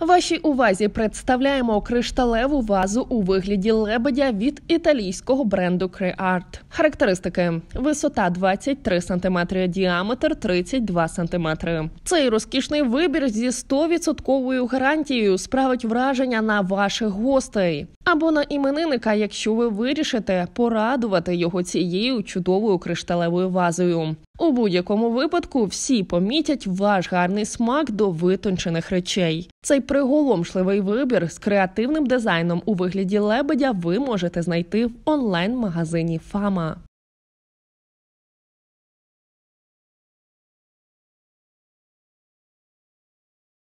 Вашій увазі представляємо кришталеву вазу у вигляді лебедя від італійського бренду CreArt. Характеристики: висота 23 см, діаметр 32 см. Цей розкішний вибір зі 100% гарантією справить враження на ваших гостей або на іменинника, якщо ви вирішите порадувати його цією чудовою кришталевою вазою. У будь-якому випадку всі помітять ваш гарний смак до витончених речей. Цей приголомшливий вибір з креативним дизайном у вигляді лебедя ви можете знайти в онлайн-магазині Фама.